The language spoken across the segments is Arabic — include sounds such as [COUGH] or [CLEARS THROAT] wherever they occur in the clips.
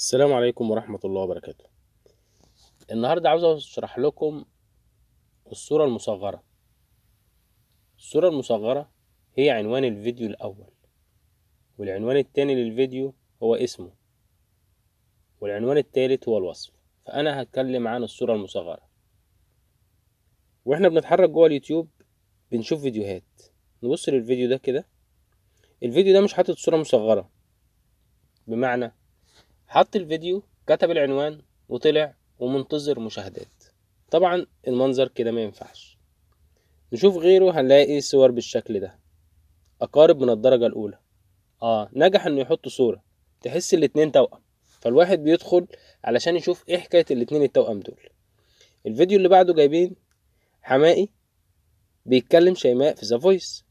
السلام عليكم ورحمة الله وبركاته النهاردة عاوز أشرح لكم الصورة المصغرة الصورة المصغرة هي عنوان الفيديو الأول والعنوان التاني للفيديو هو اسمه والعنوان التالت هو الوصف فأنا هتكلم عن الصورة المصغرة وإحنا بنتحرك جوه اليوتيوب بنشوف فيديوهات نبص للفيديو ده كده الفيديو ده مش حاطط صورة مصغرة بمعنى حط الفيديو كتب العنوان وطلع ومنتظر مشاهدات طبعا المنظر كده ما ينفعش نشوف غيره هنلاقي صور بالشكل ده أقارب من الدرجة الأولى آه نجح إنه يحط صورة تحس الاتنين توأم فالواحد بيدخل علشان يشوف إيه حكاية الاتنين التوأم دول الفيديو اللي بعده جايبين حمائي بيتكلم شيماء في ذا فويس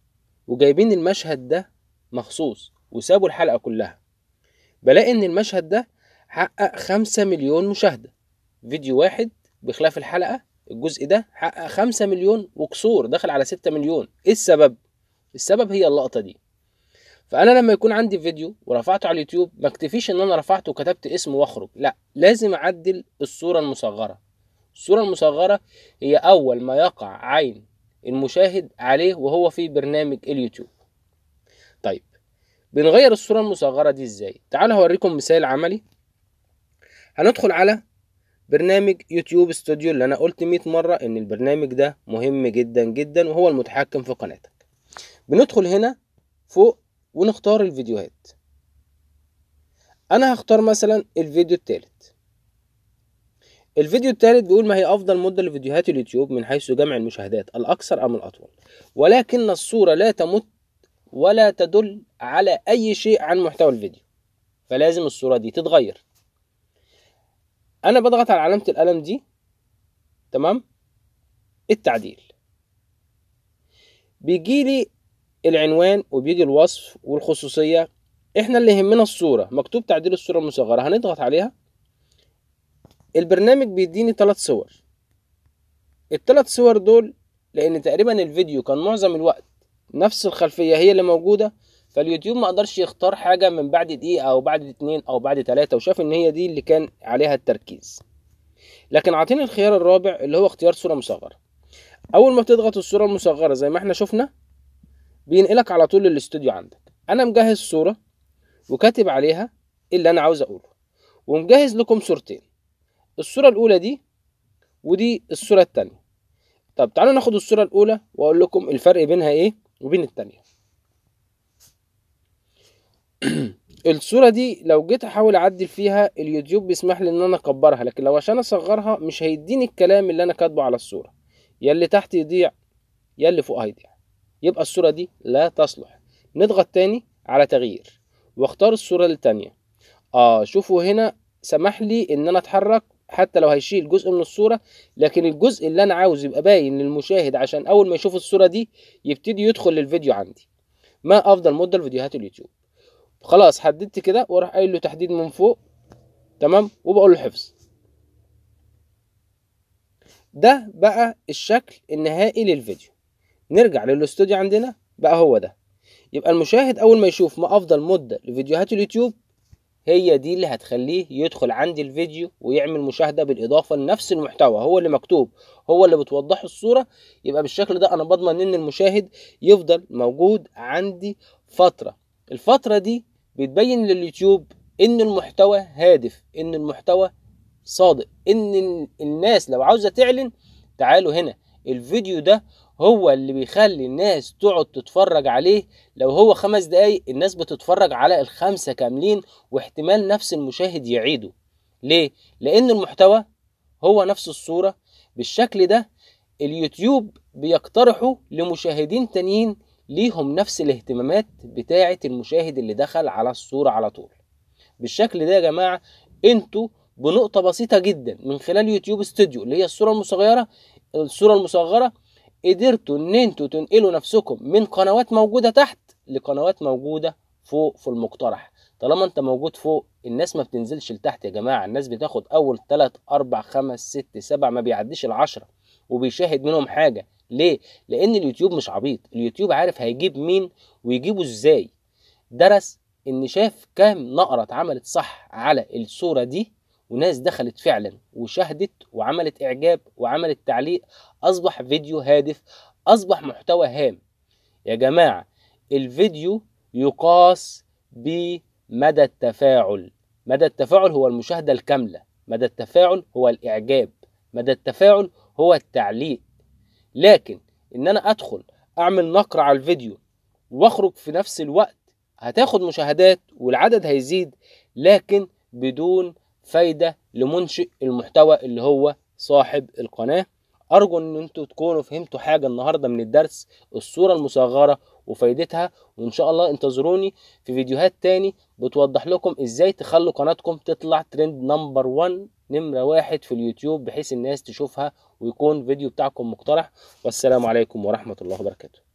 وجايبين المشهد ده مخصوص وسابوا الحلقة كلها بلاقي ان المشهد ده حقق خمسة مليون مشاهدة فيديو واحد بخلاف الحلقة الجزء ده حقق خمسة مليون وكسور دخل على ستة مليون ايه السبب السبب هي اللقطة دي فانا لما يكون عندي فيديو ورفعته على اليوتيوب ما اكتفيش ان انا رفعته وكتبت اسمه واخرج لا لازم اعدل الصورة المصغرة الصورة المصغرة هي اول ما يقع عين المشاهد عليه وهو في برنامج اليوتيوب طيب بنغير الصورة المصغرة دي ازاي تعالوا هوريكم مثال عملي هندخل على برنامج يوتيوب استوديو اللي انا قلت 100 مرة ان البرنامج ده مهم جدا جدا وهو المتحكم في قناتك بندخل هنا فوق ونختار الفيديوهات انا هختار مثلا الفيديو التالت الفيديو التالت بيقول ما هي أفضل مدة لفيديوهات اليوتيوب من حيث جمع المشاهدات الأكثر أم الأطول ولكن الصورة لا تمت ولا تدل على أي شيء عن محتوى الفيديو فلازم الصورة دي تتغير أنا بضغط على علامة القلم دي تمام التعديل بيجي لي العنوان وبيجي الوصف والخصوصية احنا اللي يهمنا الصورة مكتوب تعديل الصورة المصغرة هنضغط عليها البرنامج بيديني ثلاث صور الثلاث صور دول لان تقريبا الفيديو كان معظم الوقت نفس الخلفيه هي اللي موجوده فاليوتيوب ما قدرش يختار حاجه من بعد دقيقه او بعد اتنين او بعد تلاته وشاف ان هي دي اللي كان عليها التركيز لكن عطيني الخيار الرابع اللي هو اختيار صوره مصغره اول ما بتضغط الصوره المصغره زي ما احنا شفنا بينقلك على طول للاستوديو عندك انا مجهز صوره وكاتب عليها اللي انا عاوز اقوله ومجهز لكم صورتين الصوره الاولى دي ودي الصوره الثانيه طب تعالوا ناخد الصوره الاولى واقول لكم الفرق بينها ايه وبين التانية [CLEARS THROAT] الصورة دي لو جيت احاول اعدل فيها اليوتيوب بيسمح لي ان انا اكبرها لكن لو عشان اصغرها مش هيديني الكلام اللي انا كاتبه على الصورة يا اللي تحت يضيع يا اللي فوق هيضيع يبقى الصورة دي لا تصلح نضغط تاني على تغيير واختار الصورة التانية اه شوفوا هنا سمح لي ان انا اتحرك حتى لو هيشيل جزء من الصورة لكن الجزء اللي أنا عاوز يبقى باين للمشاهد عشان أول ما يشوف الصورة دي يبتدي يدخل للفيديو عندي ما أفضل مدة لفيديوهات اليوتيوب خلاص حددت كده وراح قايل له تحديد من فوق تمام وبقول له حفظ ده بقى الشكل النهائي للفيديو نرجع للاستوديو عندنا بقى هو ده يبقى المشاهد اول ما يشوف ما افضل مده لفيديوهات اليوتيوب هي دي اللي هتخليه يدخل عندي الفيديو ويعمل مشاهده بالاضافه لنفس المحتوى هو اللي مكتوب هو اللي بتوضحه الصوره يبقى بالشكل ده انا بضمن ان المشاهد يفضل موجود عندي فتره الفتره دي بتبين لليوتيوب ان المحتوى هادف ان المحتوى صادق ان الناس لو عاوزه تعلن تعالوا هنا الفيديو ده هو اللي بيخلي الناس تقعد تتفرج عليه لو هو خمس دقايق الناس بتتفرج على الخمسة كاملين واحتمال نفس المشاهد يعيده ليه؟ لأن المحتوى هو نفس الصورة بالشكل ده اليوتيوب بيقترحه لمشاهدين تانيين ليهم نفس الاهتمامات بتاعة المشاهد اللي دخل على الصورة على طول بالشكل ده يا جماعة انتوا بنقطة بسيطة جدا من خلال يوتيوب استوديو اللي هي الصورة المصغرة الصورة المصغرة قدرتوا ان انتوا تنقلوا نفسكم من قنوات موجوده تحت لقنوات موجوده فوق في المقترح طالما انت موجود فوق الناس ما بتنزلش لتحت يا جماعه الناس بتاخد اول 3 4 5 6 7 ما بيعديش العشرة وبيشاهد منهم حاجه ليه لان اليوتيوب مش عبيط اليوتيوب عارف هيجيب مين ويجيبه ازاي درس ان شاف كام نقره اتعملت صح على الصوره دي وناس دخلت فعلا وشاهدت وعملت إعجاب وعملت تعليق أصبح فيديو هادف أصبح محتوى هام يا جماعة الفيديو يقاس بمدى التفاعل مدى التفاعل هو المشاهدة الكاملة مدى التفاعل هو الإعجاب مدى التفاعل هو التعليق لكن إن أنا أدخل أعمل نقر على الفيديو وأخرج في نفس الوقت هتاخد مشاهدات والعدد هيزيد لكن بدون فايدة لمنشئ المحتوى اللي هو صاحب القناة أرجو إن أنتوا تكونوا فهمتوا حاجة النهاردة من الدرس الصورة المصغرة وفايدتها وإن شاء الله انتظروني في فيديوهات تاني بتوضح لكم إزاي تخلوا قناتكم تطلع ترند نمبر 1 نمرة واحد في اليوتيوب بحيث الناس تشوفها ويكون فيديو بتاعكم مقترح والسلام عليكم ورحمة الله وبركاته